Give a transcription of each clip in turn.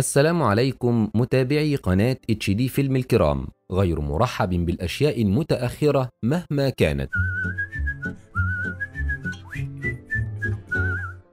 السلام عليكم متابعي قناة اتش دي فيلم الكرام غير مرحب بالأشياء المتأخرة مهما كانت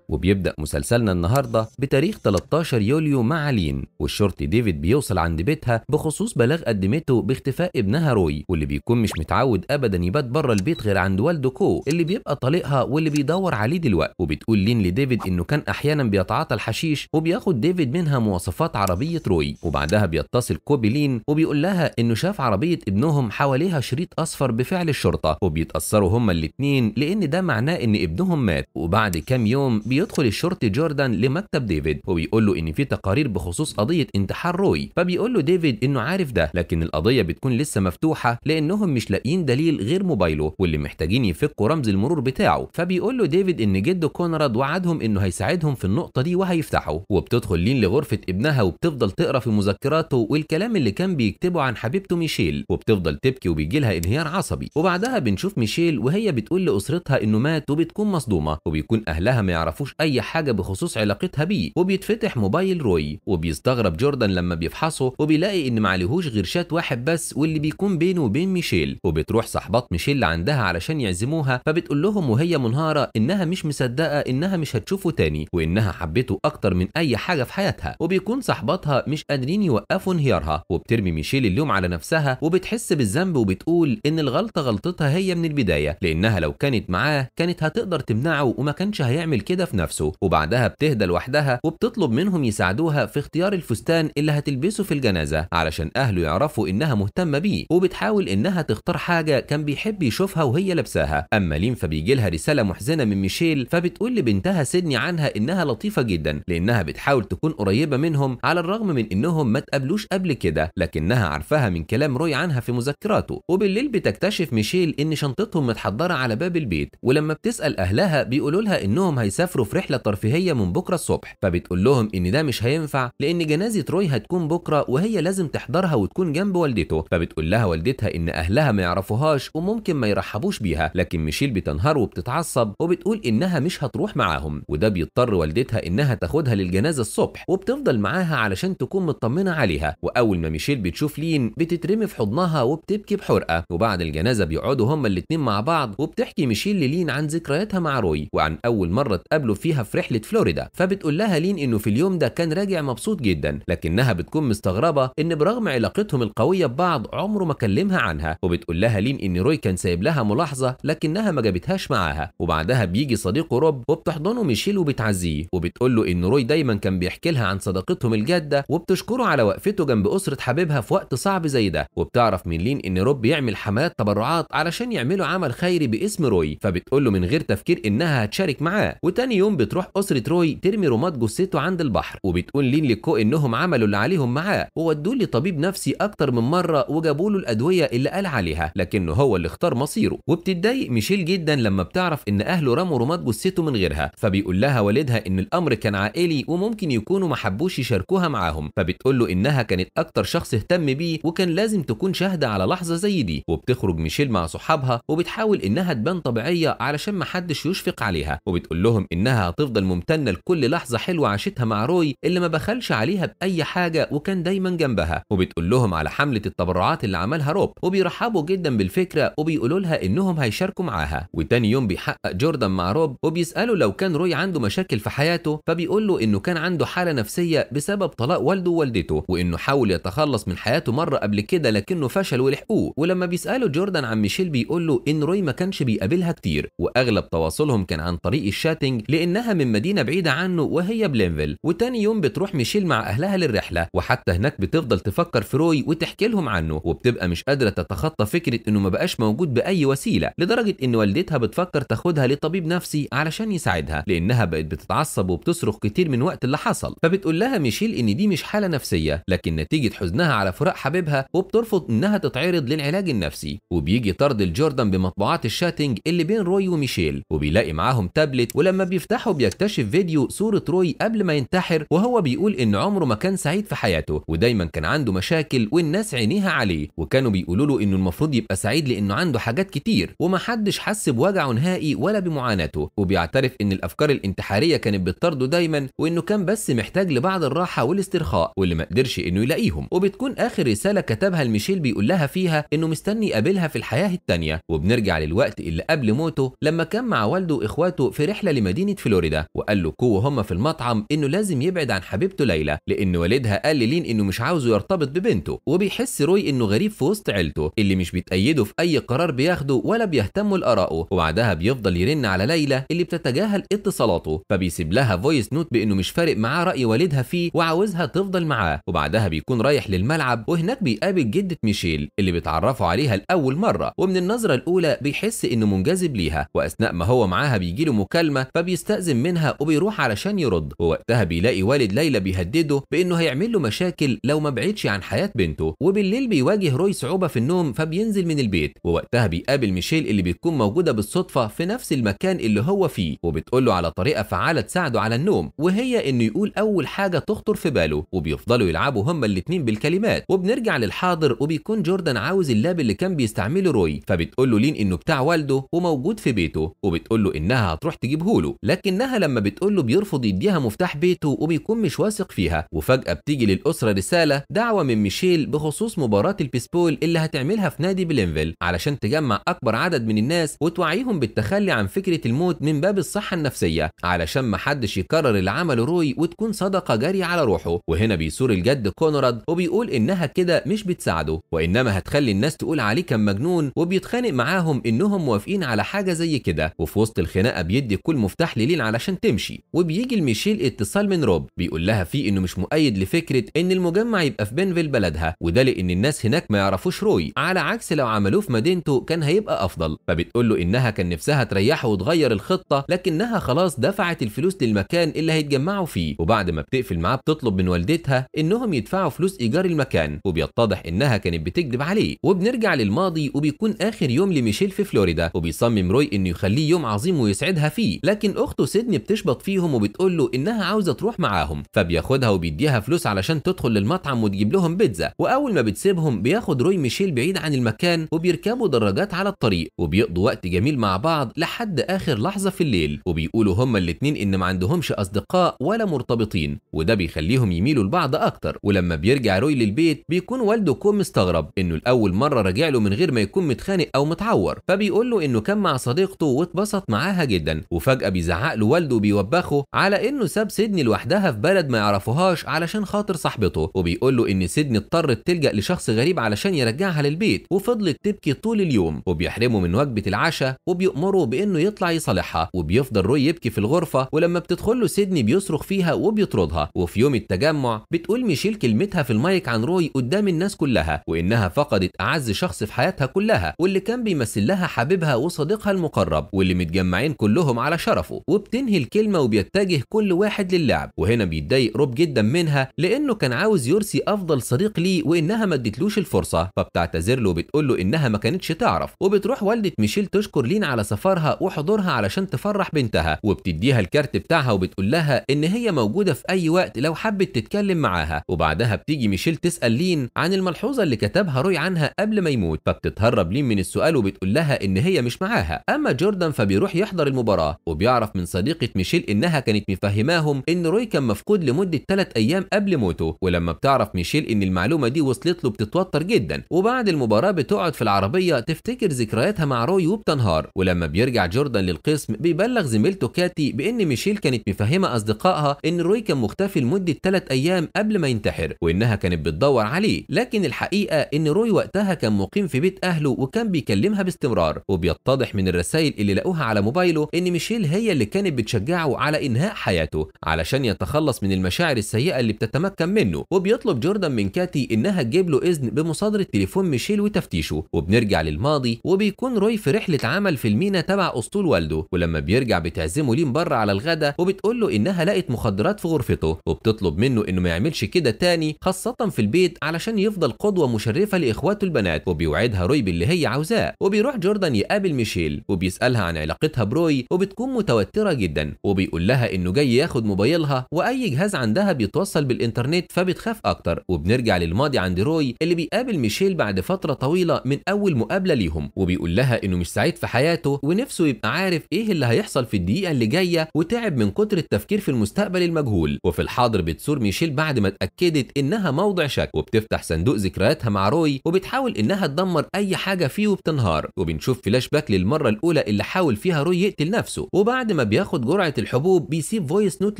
وبيبدأ مسلسلنا النهاردة بتاريخ 13 يوليو مع لين والشرطي ديفيد بيوصل عند بيتها بخصوص بلاغ قدمته باختفاء ابنها روي واللي بيكون مش متعود أبدا يبات بره البيت غير عند والده كو اللي بيبقى طليقها واللي بيدور عليه دلوقتي وبتقول لين لديفيد إنه كان أحيانا بيتعاطى الحشيش وبياخد ديفيد منها مواصفات عربية روي وبعدها بيتصل كوبي لين وبيقول لها إنه شاف عربية ابنهم حواليها شريط أصفر بفعل الشرطة وبيتأثروا هما الاتنين لأن ده معناه إن ابنهم مات وبعد كام يوم بي بيدخل الشرطي جوردان لمكتب ديفيد وبيقول له ان في تقارير بخصوص قضيه انتحار روي فبيقول له ديفيد انه عارف ده لكن القضيه بتكون لسه مفتوحه لانهم مش لاقيين دليل غير موبايله واللي محتاجين يفكوا رمز المرور بتاعه فبيقول له ديفيد ان جده كونراد وعدهم انه هيساعدهم في النقطه دي وهيفتحوا وبتدخل لين لغرفه ابنها وبتفضل تقرا في مذكراته والكلام اللي كان بيكتبه عن حبيبته ميشيل وبتفضل تبكي وبيجي لها انهيار عصبي وبعدها بنشوف ميشيل وهي بتقول لاسرتها انه مات وبتكون مصدومه وبيكون اهلها ما يعرفوش يعرفوش اي حاجه بخصوص علاقتها بيه وبيتفتح موبايل روي وبيستغرب جوردن لما بيفحصه وبيلاقي ان معلهوش غير شات واحد بس واللي بيكون بينه وبين ميشيل وبتروح صاحبات ميشيل عندها علشان يعزموها فبتقول لهم وهي منهاره انها مش مصدقه انها مش هتشوفه تاني وانها حبته اكتر من اي حاجه في حياتها وبيكون صاحباتها مش قادرين يوقفوا انهيارها وبترمي ميشيل اللوم على نفسها وبتحس بالذنب وبتقول ان الغلطه غلطتها هي من البدايه لانها لو كانت معاه كانت هتقدر تمنعه وما كانش هيعمل كده في نفسه وبعدها بتهدى لوحدها وبتطلب منهم يساعدوها في اختيار الفستان اللي هتلبسه في الجنازة علشان أهله يعرفوا إنها مهتمة بيه وبتحاول إنها تختار حاجة كان بيحب يشوفها وهي لابساها أما لين فبيجي لها رسالة محزنة من ميشيل فبتقول لبنتها سيدني عنها إنها لطيفة جدا لأنها بتحاول تكون قريبة منهم على الرغم من إنهم ما تقابلوش قبل كده لكنها عارفاها من كلام روي عنها في مذكراته وبالليل بتكتشف ميشيل إن شنطتهم متحضرة على باب البيت ولما بتسأل أهلها بيقولوا لها إنهم هيسافروا في رحله ترفيهيه من بكره الصبح فبتقول لهم ان ده مش هينفع لان جنازه روي هتكون بكره وهي لازم تحضرها وتكون جنب والدته فبتقول لها والدتها ان اهلها ما يعرفوهاش وممكن ما يرحبوش بيها لكن ميشيل بتنهار وبتتعصب وبتقول انها مش هتروح معاهم وده بيضطر والدتها انها تاخدها للجنازه الصبح وبتفضل معاها علشان تكون مطمنه عليها واول ما ميشيل بتشوف لين بتترمي في حضنها وبتبكي بحرقه وبعد الجنازه بيقعدوا هما الاتنين مع بعض وبتحكي ميشيل للين عن ذكرياتها مع روي وعن اول مره تقابله فيها في رحله فلوريدا فبتقول لها لين انه في اليوم ده كان راجع مبسوط جدا لكنها بتكون مستغربه ان برغم علاقتهم القويه ببعض عمره ما كلمها عنها وبتقول لها لين ان روي كان سايب لها ملاحظه لكنها ما جابتهاش معاها وبعدها بيجي صديقه روب وبتحضنه ميشيل وبتعزيه وبتقول له ان روي دايما كان بيحكي لها عن صداقتهم الجاده وبتشكره على وقفته جنب اسره حبيبها في وقت صعب زي ده وبتعرف من لين ان روب بيعمل حملات تبرعات علشان يعملوا عمل خيري باسم روي فبتقول له من غير تفكير انها هتشارك معاه وتاني يوم يوم بتروح أسرة روي ترمي رماد جثته عند البحر وبتقول لين لكو إنهم عملوا اللي عليهم معاه وودوه لطبيب نفسي أكتر من مرة وجابوا له الأدوية اللي قال عليها لكنه هو اللي اختار مصيره وبتتضايق ميشيل جدا لما بتعرف إن أهله رموا رماد جثته من غيرها فبيقول لها والدها إن الأمر كان عائلي وممكن يكونوا ما حبوش يشاركوها معاهم فبتقول له إنها كانت أكتر شخص اهتم بيه وكان لازم تكون شاهدة على لحظة زي دي وبتخرج ميشيل مع صحابها وبتحاول إنها تبان طبيعية علشان محدش يشفق عليها وبتقول لهم إنها إنها هتفضل ممتنة لكل لحظة حلوة عاشتها مع روي اللي ما بخلش عليها بأي حاجة وكان دايما جنبها وبتقول لهم على حملة التبرعات اللي عملها روب وبيرحبوا جدا بالفكرة وبيقولوا لها إنهم هيشاركوا معاها وتاني يوم بيحقق جوردن مع روب وبيسأله لو كان روي عنده مشاكل في حياته فبيقول له إنه كان عنده حالة نفسية بسبب طلاق والده ووالدته وإنه حاول يتخلص من حياته مرة قبل كده لكنه فشل ولحقوه ولما بيسأله جوردن عن ميشيل بيقول له إن روي ما كانش بيقابلها كتير وأغلب تواصلهم كان عن طريق الشاتنج لأن إنها من مدينة بعيدة عنه وهي بلينفيل وتاني يوم بتروح ميشيل مع أهلها للرحلة وحتى هناك بتفضل تفكر في روي وتحكي لهم عنه وبتبقى مش قادرة تتخطى فكرة إنه ما بقاش موجود بأي وسيلة لدرجة إن والدتها بتفكر تاخدها لطبيب نفسي علشان يساعدها لأنها بقت بتتعصب وبتصرخ كتير من وقت اللي حصل فبتقول لها ميشيل إن دي مش حالة نفسية لكن نتيجة حزنها على فراق حبيبها وبترفض إنها تتعرض للعلاج النفسي وبيجي طرد الجوردن بمطبوعات الشاتنج اللي بين روي وميشيل وبيلاقي معاهم تابلت ولما بيفتح بيفتحه بيكتشف فيديو صورة روي قبل ما ينتحر وهو بيقول إن عمره ما كان سعيد في حياته ودايما كان عنده مشاكل والناس عينيها عليه وكانوا بيقولوا له إنه المفروض يبقى سعيد لأنه عنده حاجات كتير ومحدش حس بوجعه نهائي ولا بمعاناته وبيعترف إن الأفكار الانتحارية كانت بتطارده دايما وإنه كان بس محتاج لبعض الراحة والاسترخاء واللي ما قدرش إنه يلاقيهم وبتكون آخر رسالة كتبها لميشيل بيقول لها فيها إنه مستني يقابلها في الحياة التانية وبنرجع للوقت اللي قبل موته لما كان مع والده وإخواته في رحلة لمدينة تحديد فلوريدا وقال له كو وهما في المطعم انه لازم يبعد عن حبيبته ليلى لان والدها قال للين انه مش عاوزه يرتبط ببنته وبيحس روي انه غريب في وسط عيلته اللي مش بيتأيده في اي قرار بياخده ولا بيهتموا لارائه وبعدها بيفضل يرن على ليلى اللي بتتجاهل اتصالاته فبيسيب لها فويس نوت بانه مش فارق معاه راي والدها فيه وعاوزها تفضل معاه وبعدها بيكون رايح للملعب وهناك بيقابل جده ميشيل اللي بيتعرفوا عليها لاول مره ومن النظره الاولى بيحس انه منجذب ليها واثناء ما هو معاها بيجي له مكالمه فبيست بيستأذن منها وبيروح علشان يرد ووقتها بيلاقي والد ليلى بيهدده بإنه هيعمل له مشاكل لو ما بعدش عن حياة بنته وبالليل بيواجه روي صعوبة في النوم فبينزل من البيت ووقتها بيقابل ميشيل اللي بتكون موجودة بالصدفة في نفس المكان اللي هو فيه وبتقول له على طريقة فعالة تساعده على النوم وهي إنه يقول أول حاجة تخطر في باله وبيفضلوا يلعبوا هما الاتنين بالكلمات وبنرجع للحاضر وبيكون جوردن عاوز اللاب اللي كان بيستعمله روي فبتقول له لين إنه بتاع والده وموجود في بيته وبتقول له إنها هتروح تجيبه له لكنها لما بتقول له بيرفض يديها مفتاح بيته وبيكون مش واثق فيها وفجأة بتيجي للأسرة رسالة دعوة من ميشيل بخصوص مباراة البيسبول اللي هتعملها في نادي بلينفيل علشان تجمع أكبر عدد من الناس وتوعيهم بالتخلي عن فكرة الموت من باب الصحة النفسية علشان محدش يكرر اللي عمله روي وتكون صدقة جارية على روحه وهنا بيثور الجد كونراد وبيقول إنها كده مش بتساعده وإنما هتخلي الناس تقول عليه كان مجنون وبيتخانق معاهم إنهم موافقين على حاجة زي كده وفي وسط الخناقة بيدي كل مفتاح قليلين علشان تمشي وبيجي لميشيل اتصال من روب بيقول لها فيه انه مش مؤيد لفكره ان المجمع يبقى في بنفيل بلدها وده لان الناس هناك ما يعرفوش روي على عكس لو عملوه في مدينته كان هيبقى افضل فبتقول له انها كان نفسها تريحه وتغير الخطه لكنها خلاص دفعت الفلوس للمكان اللي هيتجمعوا فيه وبعد ما بتقفل معاه بتطلب من والدتها انهم يدفعوا فلوس ايجار المكان وبيتضح انها كانت بتكذب عليه وبنرجع للماضي وبيكون اخر يوم لميشيل في فلوريدا وبيصمم روي انه يخليه يوم عظيم ويسعدها فيه لكن اخت أخته سيدني بتشبط فيهم وبتقول له إنها عاوزة تروح معاهم فبياخدها وبيديها فلوس علشان تدخل للمطعم وتجيب لهم بيتزا وأول ما بتسيبهم بياخد روي ميشيل بعيد عن المكان وبيركبوا دراجات على الطريق وبيقضوا وقت جميل مع بعض لحد آخر لحظة في الليل وبيقولوا هما الاتنين إن ما عندهمش أصدقاء ولا مرتبطين وده بيخليهم يميلوا لبعض أكتر ولما بيرجع روي للبيت بيكون والده كوم مستغرب إنه الأول مرة راجع له من غير ما يكون متخانق أو متعور فبيقول له إنه كان مع صديقته واتبسط معاها جدا وفجأة بيزعق عقله والده بيوبخه على انه ساب سيدني لوحدها في بلد ما يعرفوهاش علشان خاطر صاحبته وبيقول له ان سيدني اضطرت تلجا لشخص غريب علشان يرجعها للبيت وفضلت تبكي طول اليوم وبيحرمه من وجبه العشاء وبيأمره بانه يطلع يصالحها وبيفضل روي يبكي في الغرفه ولما بتدخل له سيدني بيصرخ فيها وبيطردها وفي يوم التجمع بتقول ميشيل كلمتها في المايك عن روي قدام الناس كلها وانها فقدت اعز شخص في حياتها كلها واللي كان بيمثل لها حبيبها وصديقها المقرب واللي متجمعين كلهم على شرفه وبتنهي الكلمة وبيتجه كل واحد للعب وهنا بيتضايق روب جدا منها لأنه كان عاوز يرسي أفضل صديق ليه وإنها ما ادتلوش الفرصة فبتعتذر له وبتقول له إنها ما كانتش تعرف وبتروح والدة ميشيل تشكر لين على سفرها وحضورها علشان تفرح بنتها وبتديها الكارت بتاعها وبتقول لها إن هي موجودة في أي وقت لو حبت تتكلم معاها وبعدها بتيجي ميشيل تسأل لين عن الملحوظة اللي كتبها روي عنها قبل ما يموت فبتتهرب لين من السؤال وبتقول لها إن هي مش معاها أما جوردن فبيروح يحضر المباراة وبيعرف من صديقة ميشيل إنها كانت مفهماهم إن روي كان مفقود لمدة 3 أيام قبل موته ولما بتعرف ميشيل إن المعلومة دي وصلت له بتتوتر جدا وبعد المباراة بتقعد في العربية تفتكر ذكرياتها مع روي وبتنهار ولما بيرجع جوردن للقسم بيبلغ زميلته كاتي بإن ميشيل كانت مفهمة أصدقائها إن روي كان مختفي لمدة 3 أيام قبل ما ينتحر وإنها كانت بتدور عليه لكن الحقيقة إن روي وقتها كان مقيم في بيت أهله وكان بيكلمها باستمرار وبيتضح من الرسائل اللي لقوها على موبايله إن ميشيل هي اللي كانت بتشجعه على إنهاء حياته علشان يتخلص من المشاعر السيئة اللي بتتمكن منه وبيطلب جوردن من كاتي إنها تجيب له إذن بمصادرة تليفون ميشيل وتفتيشه وبنرجع للماضي وبيكون روي في رحلة عمل في المينا تبع أسطول والده ولما بيرجع بتعزمه لين بره على الغدا وبتقول له إنها لقت مخدرات في غرفته وبتطلب منه إنه ما يعملش كده تاني خاصة في البيت علشان يفضل قدوة مشرفة لإخواته البنات وبيوعدها روي باللي هي عاوزاه وبيروح جوردن يقابل ميشيل وبيسألها عن علاقتها بروي وبتكون متوترة متوترة جدا وبيقول لها انه جاي ياخد موبايلها واي جهاز عندها بيتوصل بالانترنت فبتخاف اكتر وبنرجع للماضي عند روي اللي بيقابل ميشيل بعد فترة طويلة من اول مقابلة ليهم وبيقول لها انه مش سعيد في حياته ونفسه يبقى عارف ايه اللي هيحصل في الدقيقة اللي جاية وتعب من كتر التفكير في المستقبل المجهول وفي الحاضر بتثور ميشيل بعد ما اتأكدت انها موضع شك وبتفتح صندوق ذكرياتها مع روي وبتحاول انها تدمر اي حاجة فيه وبتنهار وبنشوف فلاش باك للمرة الاولى اللي حاول فيها روي يقتل نفسه وبعد ما بياخد جرعه الحبوب بيسيب فويس نوت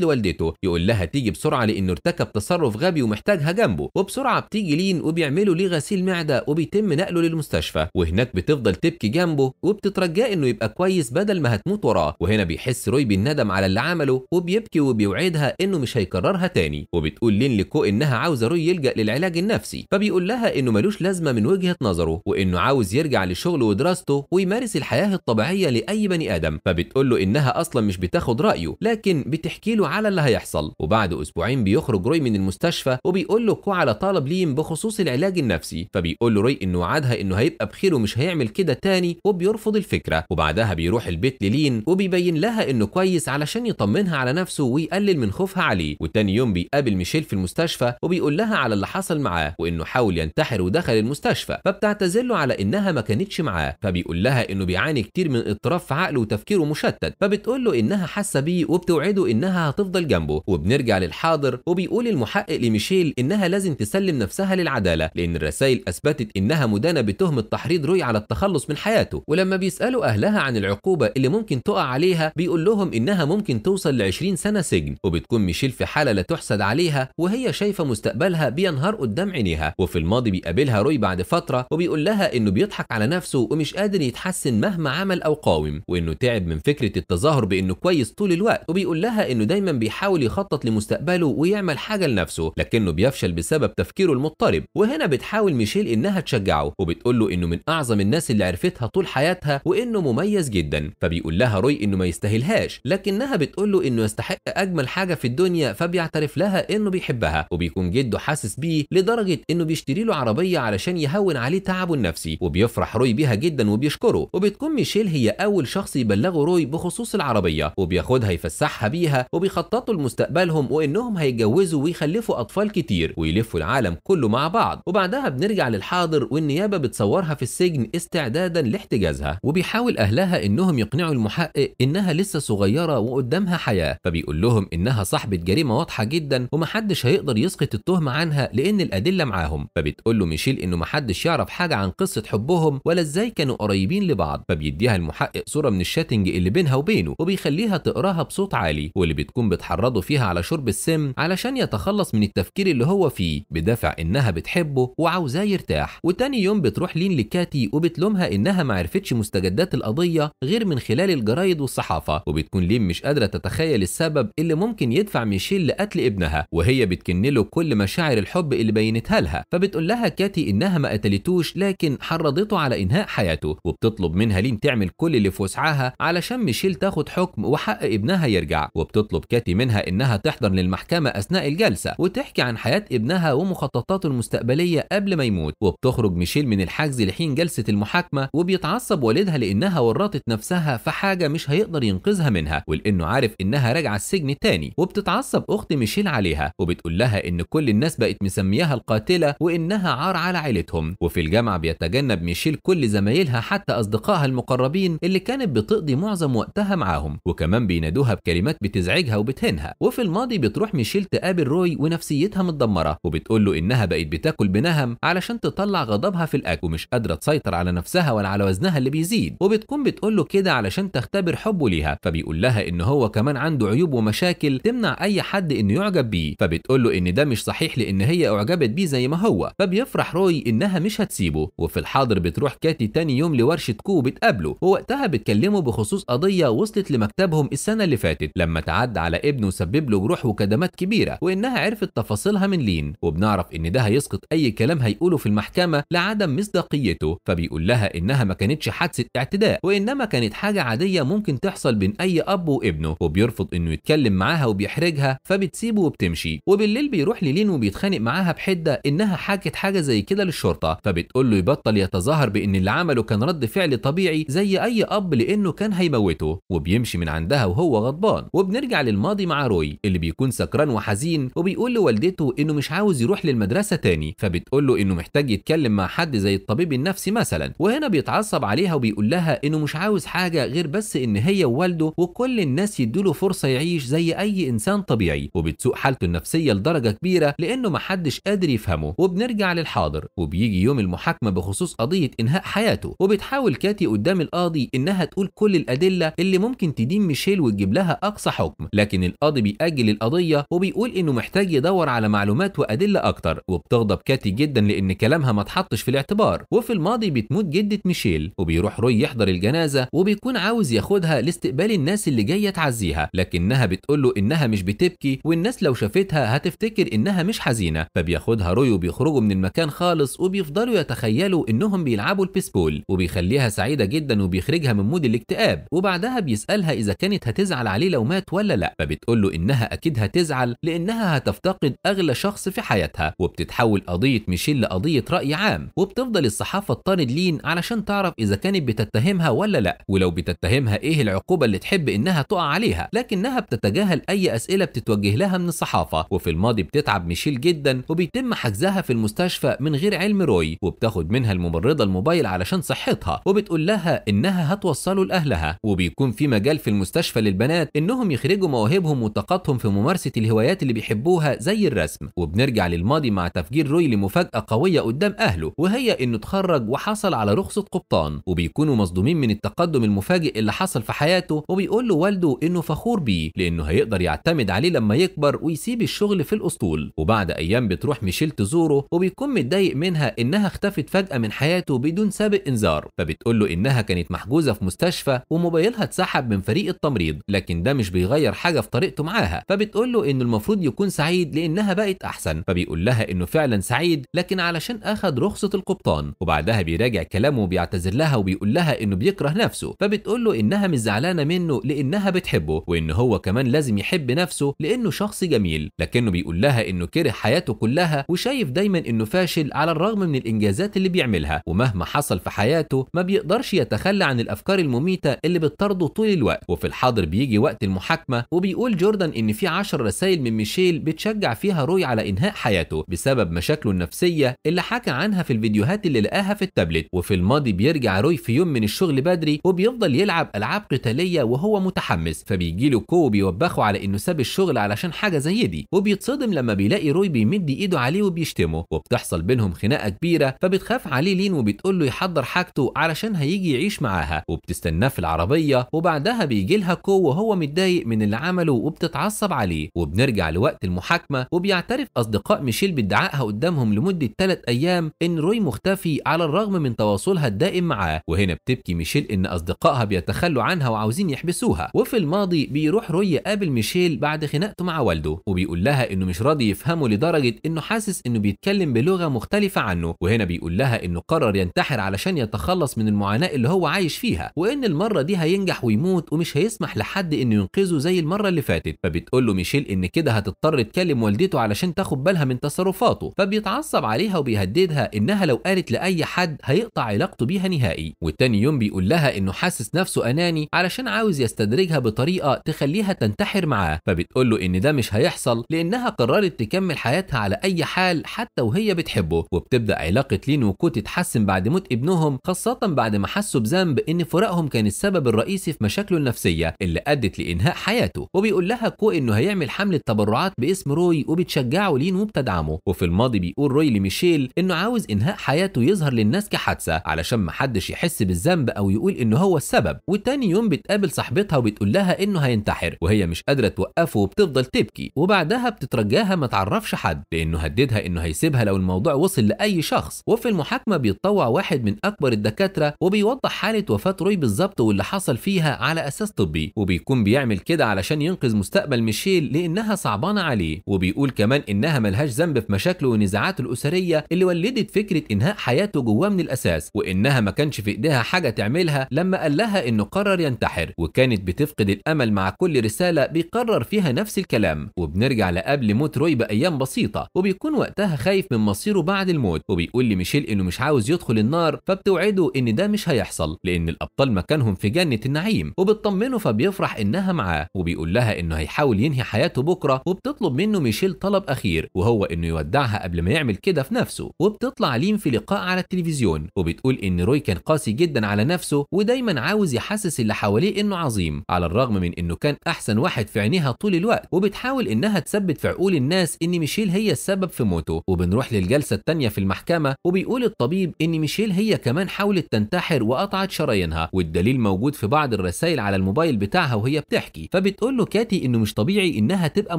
لوالدته يقول لها تيجي بسرعه لانه ارتكب تصرف غبي ومحتاجها جنبه وبسرعه بتيجي لين وبيعملوا ليه غسيل معده وبيتم نقله للمستشفى وهناك بتفضل تبكي جنبه وبتترجاه انه يبقى كويس بدل ما هتموت وراه وهنا بيحس روي بالندم على اللي عمله وبيبكي وبيوعدها انه مش هيكررها تاني وبتقول لين لكو انها عاوزه روي يلجا للعلاج النفسي فبيقول لها انه ملوش لازمه من وجهه نظره وانه عاوز يرجع لشغله ودراسته ويمارس الحياه الطبيعيه لاي بني ادم فبتقول له انها اصلا اصلا مش بتاخد رايه لكن بتحكي له على اللي هيحصل وبعد اسبوعين بيخرج روي من المستشفى وبيقول له كو على طلب ليم بخصوص العلاج النفسي فبيقول له روي انه وعدها انه هيبقى بخير ومش هيعمل كده تاني وبيرفض الفكره وبعدها بيروح البيت للين وبيبين لها انه كويس علشان يطمنها على نفسه ويقلل من خوفها عليه وتاني يوم بيقابل ميشيل في المستشفى وبيقول لها على اللي حصل معاه وانه حاول ينتحر ودخل المستشفى فبتعتذر له على انها ما كانتش معاه فبيقول لها انه بيعاني كتير من اضطراب في عقله وتفكيره مشتت فبتقول له انها حاسه بيه وبتوعده انها هتفضل جنبه وبنرجع للحاضر وبيقول المحقق لميشيل انها لازم تسلم نفسها للعداله لان الرسائل اثبتت انها مدانه بتهمه تحريض روي على التخلص من حياته ولما بيسالوا اهلها عن العقوبه اللي ممكن تقع عليها بيقول لهم انها ممكن توصل ل 20 سنه سجن وبتكون ميشيل في حاله لا تحسد عليها وهي شايفه مستقبلها بينهار قدام عينيها وفي الماضي بيقابلها روي بعد فتره وبيقول لها انه بيضحك على نفسه ومش قادر يتحسن مهما عمل او قاوم وانه تعب من فكره التظاهر بانه كويس طول الوقت وبيقول لها انه دايما بيحاول يخطط لمستقبله ويعمل حاجه لنفسه لكنه بيفشل بسبب تفكيره المضطرب وهنا بتحاول ميشيل انها تشجعه وبتقول له انه من اعظم الناس اللي عرفتها طول حياتها وانه مميز جدا فبيقول لها روي انه ما يستاهلهاش لكنها بتقول له انه يستحق اجمل حاجه في الدنيا فبيعترف لها انه بيحبها وبيكون جده حاسس بيه لدرجه انه بيشتري له عربيه علشان يهون عليه تعبه النفسي وبيفرح روي بيها جدا وبيشكره وبتكون ميشيل هي اول شخص يبلغه روي بخصوص العربيه العربية وبياخدها يفسحها بيها وبيخططوا لمستقبلهم وإنهم هيتجوزوا ويخلفوا أطفال كتير ويلفوا العالم كله مع بعض وبعدها بنرجع للحاضر والنيابة بتصورها في السجن استعدادا لاحتجازها وبيحاول أهلها إنهم يقنعوا المحقق إنها لسه صغيرة وقدامها حياة فبيقول لهم إنها صاحبة جريمة واضحة جدا ومحدش هيقدر يسقط التهمة عنها لأن الأدلة معاهم فبتقول له ميشيل إنه محدش يعرف حاجة عن قصة حبهم ولا إزاي كانوا قريبين لبعض فبيديها المحقق صورة من الشاتنج اللي بينها وبينه وبي بيخليها تقراها بصوت عالي واللي بتكون بتحرضه فيها على شرب السم علشان يتخلص من التفكير اللي هو فيه بدافع انها بتحبه وعاوزاه يرتاح وتاني يوم بتروح لين لكاتي وبتلومها انها ما عرفتش مستجدات القضيه غير من خلال الجرايد والصحافه وبتكون لين مش قادره تتخيل السبب اللي ممكن يدفع ميشيل لقتل ابنها وهي بتكن له كل مشاعر الحب اللي بينتها لها فبتقول لها كاتي انها ما قتلتوش لكن حرضته على انهاء حياته وبتطلب منها لين تعمل كل اللي في وسعها علشان ميشيل تاخد الحكم وحق ابنها يرجع وبتطلب كاتي منها انها تحضر للمحكمة اثناء الجلسة وتحكي عن حياة ابنها ومخططاته المستقبلية قبل ما يموت وبتخرج ميشيل من الحجز لحين جلسة المحاكمة وبيتعصب والدها لانها ورطت نفسها في حاجة مش هيقدر ينقذها منها ولانه عارف انها راجعة السجن تاني وبتتعصب اخت ميشيل عليها وبتقول لها ان كل الناس بقت مسمياها القاتلة وانها عار على عيلتهم وفي الجامعة بيتجنب ميشيل كل زمايلها حتى اصدقائها المقربين اللي كانت بتقضي معظم وقتها معاهم معاهم وكمان بينادوها بكلمات بتزعجها وبتهنها وفي الماضي بتروح ميشيل تقابل روي ونفسيتها متدمره وبتقول له انها بقت بتاكل بنهم علشان تطلع غضبها في الاكل ومش قادره تسيطر على نفسها ولا على وزنها اللي بيزيد وبتكون بتقول له كده علشان تختبر حبه ليها فبيقول لها ان هو كمان عنده عيوب ومشاكل تمنع اي حد انه يعجب بيه فبتقول له ان ده مش صحيح لان هي اعجبت بيه زي ما هو فبيفرح روي انها مش هتسيبه وفي الحاضر بتروح كاتي تاني يوم لورشه كو بتقابله ووقتها بتكلمه بخصوص قضيه وصلت لمكتبهم السنة اللي فاتت لما تعدى على ابنه وسبب له جروح وكدمات كبيرة وإنها عرفت تفاصيلها من لين وبنعرف إن ده هيسقط أي كلام هيقوله في المحكمة لعدم مصداقيته فبيقول لها إنها ما كانتش حادثة اعتداء وإنما كانت حاجة عادية ممكن تحصل بين أي أب وابنه وبيرفض إنه يتكلم معاها وبيحرجها فبتسيبه وبتمشي وبالليل بيروح للين وبيتخانق معاها بحدة إنها حكت حاجة زي كده للشرطة فبتقول له يبطل يتظاهر بإن اللي عمله كان رد فعل طبيعي زي أي أب لأنه كان هيموته وبيمشي بتمشي من عندها وهو غضبان وبنرجع للماضي مع روي اللي بيكون سكران وحزين وبيقول لوالدته انه مش عاوز يروح للمدرسه تاني فبتقول له انه محتاج يتكلم مع حد زي الطبيب النفسي مثلا وهنا بيتعصب عليها وبيقول لها انه مش عاوز حاجه غير بس ان هي ووالده وكل الناس يدوله فرصه يعيش زي اي انسان طبيعي وبتسوء حالته النفسيه لدرجه كبيره لانه محدش قادر يفهمه وبنرجع للحاضر وبيجي يوم المحاكمه بخصوص قضيه انهاء حياته وبتحاول كاتي قدام القاضي انها تقول كل الادله اللي ممكن تدين ميشيل وتجيب لها اقصى حكم لكن القاضي بيأجل القضيه وبيقول انه محتاج يدور على معلومات وادله اكتر وبتغضب كاتي جدا لان كلامها ما اتحطش في الاعتبار وفي الماضي بتموت جده ميشيل وبيروح روي يحضر الجنازه وبيكون عاوز ياخدها لاستقبال الناس اللي جايه تعزيها لكنها بتقول له انها مش بتبكي والناس لو شافتها هتفتكر انها مش حزينه فبياخدها روي وبيخرجوا من المكان خالص وبيفضلوا يتخيلوا انهم بيلعبوا البيسبول وبيخليها سعيده جدا وبيخرجها من مود الاكتئاب وبعدها بيسالها لها إذا كانت هتزعل عليه لو مات ولا لا فبتقول له إنها أكيد هتزعل لأنها هتفتقد أغلى شخص في حياتها وبتتحول قضية ميشيل لقضية رأي عام وبتفضل الصحافة تطارد لين علشان تعرف إذا كانت بتتهمها ولا لا ولو بتتهمها إيه العقوبة اللي تحب إنها تقع عليها لكنها بتتجاهل أي أسئلة بتتوجه لها من الصحافة وفي الماضي بتتعب ميشيل جدا وبيتم حجزها في المستشفى من غير علم روي وبتاخد منها الممرضة الموبايل علشان صحتها وبتقول لها إنها هتوصله لأهلها وبيكون في مجال الأطفال في المستشفى للبنات إنهم يخرجوا مواهبهم وطاقتهم في ممارسة الهوايات اللي بيحبوها زي الرسم وبنرجع للماضي مع تفجير روي لمفاجأة قوية قدام أهله وهي إنه اتخرج وحصل على رخصة قبطان وبيكونوا مصدومين من التقدم المفاجئ اللي حصل في حياته وبيقول له والده إنه فخور بيه لأنه هيقدر يعتمد عليه لما يكبر ويسيب الشغل في الأسطول وبعد أيام بتروح ميشيل تزوره وبيكون متضايق منها إنها اختفت فجأة من حياته بدون سابق إنذار فبتقول له إنها كانت محجوزة في مستشفى وموبايلها اتسحب من فريق التمريض لكن ده مش بيغير حاجه في طريقته معاها فبتقول له انه المفروض يكون سعيد لانها بقت احسن فبيقول لها انه فعلا سعيد لكن علشان اخد رخصه القبطان وبعدها بيراجع كلامه وبيعتذر لها وبيقول لها انه بيكره نفسه فبتقول له انها مش زعلانه منه لانها بتحبه وان هو كمان لازم يحب نفسه لانه شخص جميل لكنه بيقول لها انه كره حياته كلها وشايف دايما انه فاشل على الرغم من الانجازات اللي بيعملها ومهما حصل في حياته ما بيقدرش يتخلى عن الافكار المميته اللي بتطارده طول الوقت الوقت وفي الحاضر بيجي وقت المحاكمه وبيقول جوردن ان في 10 رسائل من ميشيل بتشجع فيها روي على انهاء حياته بسبب مشاكله النفسيه اللي حكى عنها في الفيديوهات اللي لقاها في التابلت وفي الماضي بيرجع روي في يوم من الشغل بدري وبيفضل يلعب العاب قتاليه وهو متحمس فبيجي له كو وبيوبخه على انه ساب الشغل علشان حاجه زي دي وبيتصدم لما بيلاقي روي بيمد ايده عليه وبيشتمه وبتحصل بينهم خناقه كبيره فبتخاف عليه لين وبتقول له يحضر حاجته علشان هيجي يعيش معاها وبتستناه في العربيه وبعدها وقتها بيجي لها كو وهو متضايق من اللي عمله وبتتعصب عليه وبنرجع لوقت المحاكمة وبيعترف أصدقاء ميشيل بادعائها قدامهم لمدة 3 أيام إن روي مختفي على الرغم من تواصلها الدائم معاه وهنا بتبكي ميشيل إن أصدقائها بيتخلوا عنها وعاوزين يحبسوها وفي الماضي بيروح روي يقابل ميشيل بعد خناقته مع والده وبيقول لها إنه مش راضي يفهمه لدرجة إنه حاسس إنه بيتكلم بلغة مختلفة عنه وهنا بيقول لها إنه قرر ينتحر علشان يتخلص من المعاناة اللي هو عايش فيها وإن المرة دي هينجح ويموت ومش هيسمح لحد انه ينقذه زي المره اللي فاتت فبتقول له ميشيل ان كده هتضطر تكلم والدته علشان تاخد بالها من تصرفاته فبيتعصب عليها وبيهددها انها لو قالت لاي حد هيقطع علاقته بيها نهائي والتاني يوم بيقول لها انه حاسس نفسه اناني علشان عاوز يستدرجها بطريقه تخليها تنتحر معاه فبتقول له ان ده مش هيحصل لانها قررت تكمل حياتها على اي حال حتى وهي بتحبه وبتبدا علاقه لين وكو تتحسن بعد موت ابنهم خاصه بعد ما حسوا بذنب ان فراقهم كان السبب الرئيسي في مشاكله النفسية اللي أدت لإنهاء حياته وبيقول لها كو إنه هيعمل حملة تبرعات باسم روي وبتشجعه لين وبتدعمه وفي الماضي بيقول روي لميشيل إنه عاوز إنهاء حياته يظهر للناس كحادثة علشان محدش يحس بالذنب أو يقول إنه هو السبب وتاني يوم بتقابل صاحبتها وبتقول لها إنه هينتحر وهي مش قادرة توقفه وبتفضل تبكي وبعدها بتترجاها ما تعرفش حد لإنه هددها إنه هيسيبها لو الموضوع وصل لأي شخص وفي المحاكمة بيتطوع واحد من أكبر الدكاترة وبيوضح حالة وفاة روي بالظبط واللي حصل فيها على اساس طبي وبيكون بيعمل كده علشان ينقذ مستقبل ميشيل لانها صعبانه عليه وبيقول كمان انها ملهاش ذنب في مشاكله ونزاعاته الاسريه اللي ولدت فكره انهاء حياته جواه من الاساس وانها ما كانش في ايديها حاجه تعملها لما قال لها انه قرر ينتحر وكانت بتفقد الامل مع كل رساله بيقرر فيها نفس الكلام وبنرجع لقبل موت روي بايام بسيطه وبيكون وقتها خايف من مصيره بعد الموت وبيقول لميشيل انه مش عاوز يدخل النار فبتوعده ان ده مش هيحصل لان الابطال مكانهم في جنه النعيم وبت بتطمنه فبيفرح انها معاه وبيقول لها انه هيحاول ينهي حياته بكره وبتطلب منه ميشيل طلب اخير وهو انه يودعها قبل ما يعمل كده في نفسه وبتطلع لين في لقاء على التلفزيون وبتقول ان روي كان قاسي جدا على نفسه ودايما عاوز يحسس اللي حواليه انه عظيم على الرغم من انه كان احسن واحد في عينيها طول الوقت وبتحاول انها تثبت في عقول الناس ان ميشيل هي السبب في موته وبنروح للجلسه الثانيه في المحكمه وبيقول الطبيب ان ميشيل هي كمان حاولت تنتحر وقطعت شرايينها والدليل موجود في بعض الرسائل على الموبايل بتاعها وهي بتحكي فبتقول له كاتي انه مش طبيعي انها تبقى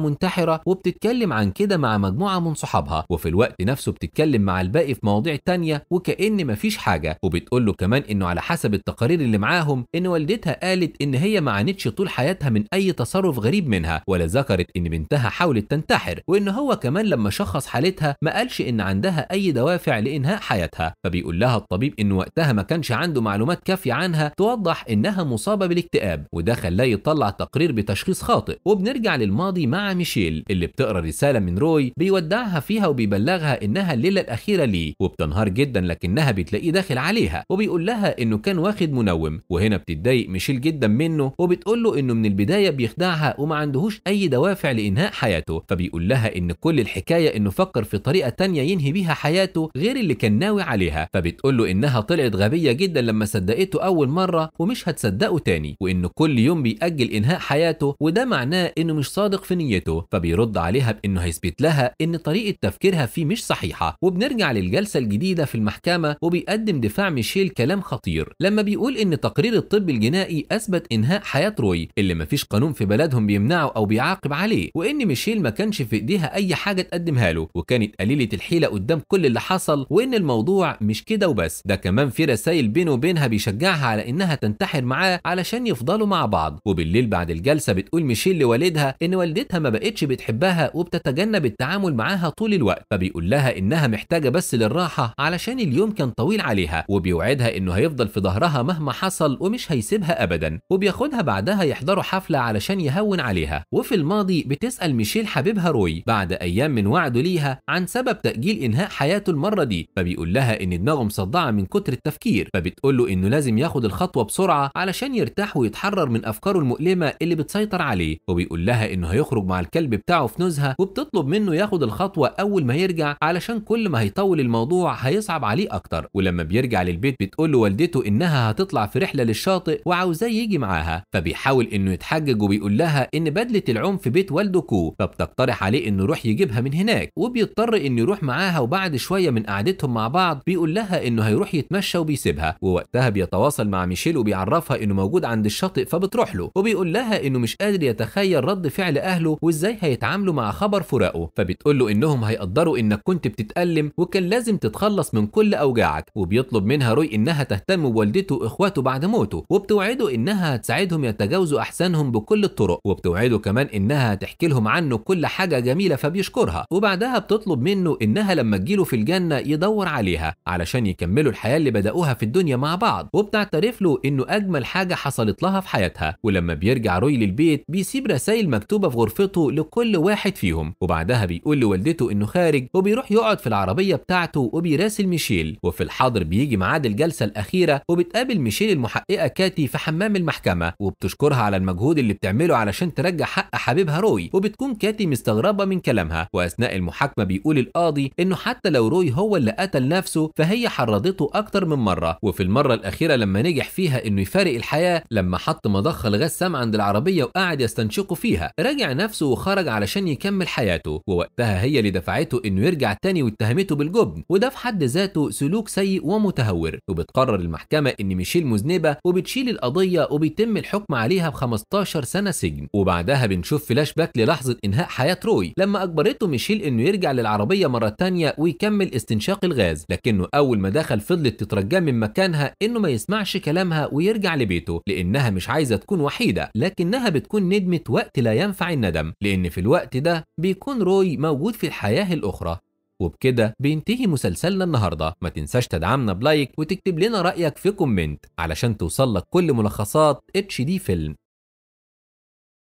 منتحره وبتتكلم عن كده مع مجموعه من صحابها وفي الوقت نفسه بتتكلم مع الباقي في مواضيع تانية وكأن مفيش حاجه وبتقول له كمان انه على حسب التقارير اللي معاهم ان والدتها قالت ان هي ما عانتش طول حياتها من اي تصرف غريب منها ولا ذكرت ان بنتها حاولت تنتحر وان هو كمان لما شخص حالتها ما قالش ان عندها اي دوافع لانهاء حياتها فبيقول لها الطبيب ان وقتها ما كانش عنده معلومات كافيه عنها توضح انها مصابه بالاكتئاب الاكتئاب وده خلاه يطلع تقرير بتشخيص خاطئ وبنرجع للماضي مع ميشيل اللي بتقرا رساله من روي بيودعها فيها وبيبلغها انها الليله الاخيره ليه وبتنهار جدا لكنها بتلاقيه داخل عليها وبيقول لها انه كان واخد منوم وهنا بتتضايق ميشيل جدا منه وبتقول له انه من البدايه بيخدعها وما عندهوش اي دوافع لانهاء حياته فبيقول لها ان كل الحكايه انه فكر في طريقه تانية ينهي بيها حياته غير اللي كان ناوي عليها فبتقول له انها طلعت غبيه جدا لما صدقته اول مره ومش هتصدقه تاني إنه كل يوم بيأجل إنهاء حياته وده معناه إنه مش صادق في نيته فبيرد عليها بإنه هيثبت لها إن طريقة تفكيرها فيه مش صحيحة وبنرجع للجلسة الجديدة في المحكمة وبيقدم دفاع ميشيل كلام خطير لما بيقول إن تقرير الطب الجنائي أثبت إنهاء حياة روي اللي مفيش قانون في بلدهم بيمنعه أو بيعاقب عليه وإن ميشيل ما كانش في إيديها أي حاجة تقدمها له وكانت قليلة الحيلة قدام كل اللي حصل وإن الموضوع مش كده وبس ده كمان في رسائل بينه وبينها بيشجعها على إنها تنتحر معاه علشان يفضلوا مع بعض وبالليل بعد الجلسه بتقول ميشيل لوالدها ان والدتها ما بقتش بتحبها وبتتجنب التعامل معاها طول الوقت فبيقول لها انها محتاجه بس للراحه علشان اليوم كان طويل عليها وبيوعدها انه هيفضل في ظهرها مهما حصل ومش هيسيبها ابدا وبياخدها بعدها يحضروا حفله علشان يهون عليها وفي الماضي بتسال ميشيل حبيبها روي بعد ايام من وعده ليها عن سبب تاجيل انهاء حياته المره دي فبيقول لها ان دماغه مصدعه من كتر التفكير فبتقول له انه لازم ياخد الخطوه بسرعه علشان يرتاح يسيبه يتحرر من افكاره المؤلمه اللي بتسيطر عليه وبيقول لها انه هيخرج مع الكلب بتاعه في نزهه وبتطلب منه ياخد الخطوه اول ما يرجع علشان كل ما هيطول الموضوع هيصعب عليه اكتر ولما بيرجع للبيت بتقول له والدته انها هتطلع في رحله للشاطئ وعاوزاه يجي معاها فبيحاول انه يتحجج وبيقول لها ان بدله العم في بيت والده كو فبتقترح عليه انه يروح يجيبها من هناك وبيضطر انه يروح معاها وبعد شويه من قعدتهم مع بعض بيقول لها انه هيروح يتمشى وبيسيبها ووقتها بيتواصل مع ميشيل وبيعرفها انه موجود عند الشاطئ فبتروح له وبيقول لها انه مش قادر يتخيل رد فعل اهله وازاي هيتعاملوا مع خبر فراقه فبتقول له انهم هيقدروا انك كنت بتتالم وكان لازم تتخلص من كل اوجاعك وبيطلب منها روي انها تهتم بوالدته واخواته بعد موته وبتوعده انها هتساعدهم يتجاوزوا احسانهم بكل الطرق وبتوعده كمان انها هتحكي لهم عنه كل حاجه جميله فبيشكرها وبعدها بتطلب منه انها لما تجيله في الجنه يدور عليها علشان يكملوا الحياه اللي بداوها في الدنيا مع بعض وبتعترف له انه اجمل حاجه حصلت لها في حياتها ولما بيرجع روي للبيت بيسيب رسائل مكتوبة في غرفته لكل واحد فيهم وبعدها بيقول لوالدته انه خارج وبيروح يقعد في العربية بتاعته وبيراسل ميشيل وفي الحاضر بيجي ميعاد الجلسة الأخيرة وبتقابل ميشيل المحققة كاتي في حمام المحكمة وبتشكرها على المجهود اللي بتعمله علشان ترجع حق حبيبها روي وبتكون كاتي مستغربة من كلامها وأثناء المحاكمة بيقول القاضي انه حتى لو روي هو اللي قتل نفسه فهي حرضته أكتر من مرة وفي المرة الأخيرة لما نجح فيها انه يفارق الحياة لما لما حط مضخة سام عند العربية وقعد يستنشقه فيها راجع نفسه وخرج علشان يكمل حياته ووقتها هي اللي دفعته انه يرجع تاني واتهمته بالجبن وده في حد ذاته سلوك سيء ومتهور وبتقرر المحكمة ان ميشيل مذنبة وبتشيل القضية وبيتم الحكم عليها ب 15 سنة سجن وبعدها بنشوف فلاش باك للحظة انهاء حياة روي لما اجبرته ميشيل انه يرجع للعربية مرة تانية ويكمل استنشاق الغاز لكنه اول ما دخل فضلت تترجاه من مكانها انه ما يسمعش كلامها ويرجع لبيته لانها إنها مش عايزة تكون وحيدة لكنها بتكون ندمة وقت لا ينفع الندم لأن في الوقت ده بيكون روي موجود في الحياة الأخرى وبكده بينتهي مسلسلنا النهارده ما تنساش تدعمنا بلايك وتكتب لنا رأيك في كومنت علشان توصلك كل ملخصات اتش دي فيلم